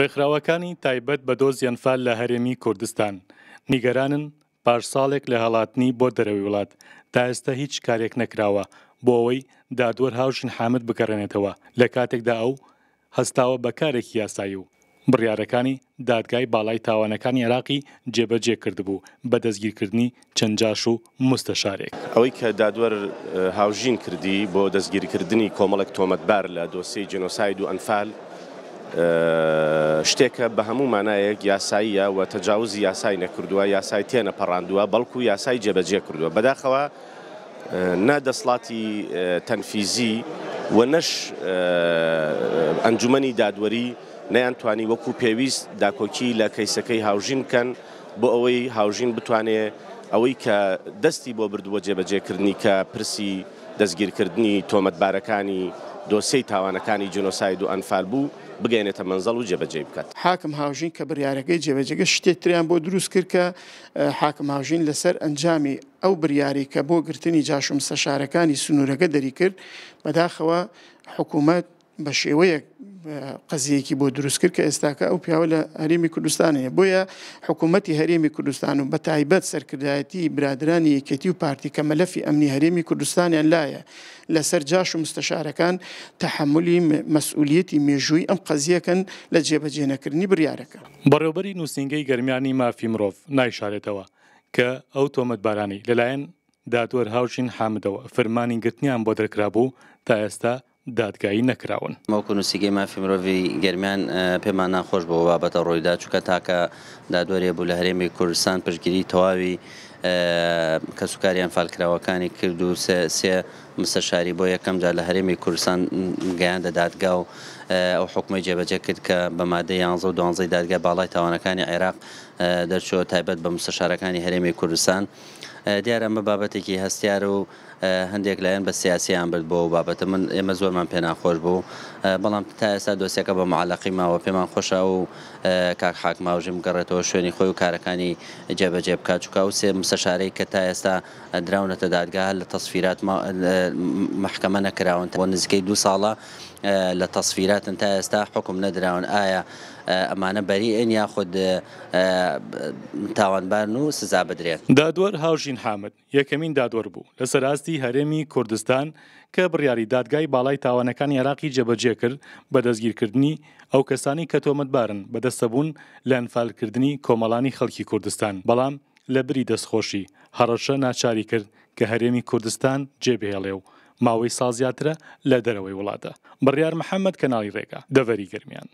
ڕێکخراوەکانی تایبەت بە دۆزیەنفال لە هەرێمی کوردستان نیگەرانن پاش ساڵێک لە هەڵاتنی بۆ دەرەوی وڵات تا ئێستا هیچ کارێک نەکراوە بۆ ئەوەی دادوەر هاوشن حامد بگەڕێنێتەوە لە کاتێکدا ئەو هەستاوە بەکارێکی یاسایی و بڕیارەکانی دادگای باڵای تاوانەکانی عراقی جێبەجێ کردبوو بە دەستگیرکردنی چەندجاش و مستەشارێک ئەوەی کە دادوەر هاوژین کردی بۆ دەستگیرکردنی کۆمەڵک تۆمەتبار لە دۆسی جنۆساید و ئەنفال شتێکە بە هەموو مانایەک یاساییە و تەجاوزی یاسای نەکردووە یاسای تێنە پەڕاندووە بەڵکو یاسای جێبەجێ کردووە بەداخەوە نادەسڵاتی تەنفیزی و نەش ئەنجومی دادوەری نەیانتوانی وەکو پێویست داکۆکی لە کەیسەکەی هاوژین بکەن بۆ ئەوەی هاوژین بتوانێ ئەوەی کە دەستی بۆ بردووە جێبەجێکردنی کە پرسی دەستگیرکردنی تۆمەتبارەکانی دۆسەی تاوانەکانی جنۆساید و ئەنفال بوو بگەێنێتە منزەڵ و جێبەجێ بکات حاکم هاوژین کە بریارەکەی جێبەجێگە شتێتریان بۆ دروست کرد کە حاکم هاوژین لەسەر ئەنجامی ئەو بریاری کە بۆ گرتنی جاشم سەشارەکانی سنوورەکە دەری کرد بەداخەوە حکوومەت بە شێوەیەک قەزیەکی بۆ دروست کرد کە ئێستاکە ئەو پیاوە لە هەرێمی کوردستانەیە بۆیە حکوومەتتی هەرێمی کوردستان و بە تایبەت سەرکردایەتی برادرانی یەکێتی و پارتی کە مەلەفی ئەمنی هەرێمی کوردستانیان لایە لەسەر جاش و مستەشارەکان تحملی مەسئولەتی مێژووی ئەم قەزیەکەن لە جێبەجێنەکردنی بریارەکە بەڕێوبەری نووسنگەی گەرمیانی مافی مرۆڤ نایشارێتەوە کە ئەو تۆمەتبارانی لەلایەن داتوەر هاوشین حامدەوە فەرمانی گرتنیان بۆ دەرکرابوو تا ئێستا دادگایی نەکراون مەوکو نووسگەی مافی مرۆڤی گەرمیان پێمان ناخۆش بۆ بابەتە ڕۆیدا چووکە تاکە دادوەریە بوو لە هەرێمی کوردستان پشگیری تەواوی کەسوکاریان فالکراوەکانی کرد و سێ مسەشاری بۆ یەکەم جار لە هەرێمی کوردستان گەیان دەدادگا و ئەو حکومی جێبەجە کرد کە بە مادە 11 دوانزەی دادگای باڵای تاوانەکانی عێراق دەرچوە تایبەت بە مسەشارەکانی هەرێمی کوردستان. دیارە ئەمە بابەتێکی هەستیار و هەندێک لایەن بە سیاسیان برد بۆ بابەتە من ئێمە زۆرمان پێناخۆش بوو بەڵام تا ئێستا دۆسیەکە بە معلقی ماوە پێمان خۆشە و کاک حاک ماژیم گەڕێتەوە شوێنی خۆی و کارەکانی جێبەجێ بکچووکە و سێ مسەشارەی کە تا ئێستا دراونەتە دادگا لە تەسفیرات محکەمە نەکراون بۆ نزیکەی دو ساڵە لە تەسفیراتن تا ئێستا حکم نەدراون ئایا ئەمانە بەریئن یا خود تاوانبان و سزا بدرێت دادوەر هاوژین حامد یەکەمین دادوەر بوو لە سەراستی هەرێمی کوردستان کە بڕیاری دادگای باڵای تاوانەکانی عراقی جەبەجێ کرد بە دەستگیرکردنی ئەو کەسانی کە تۆمەتبارن بەدەستەبوون لە ئەنفالکردنی کۆمەڵانی خەڵکی کوردستان بەڵام لە بری دەستخۆشی هەڕەشە ناچاری کرد کە هەرێمی کوردستان جێبهێڵێ و ماوەی سازیاترە لە دەرەوەی وڵاتە بڕیار محەممەد کەناڵی ڕێگا دەڤەری گرمیان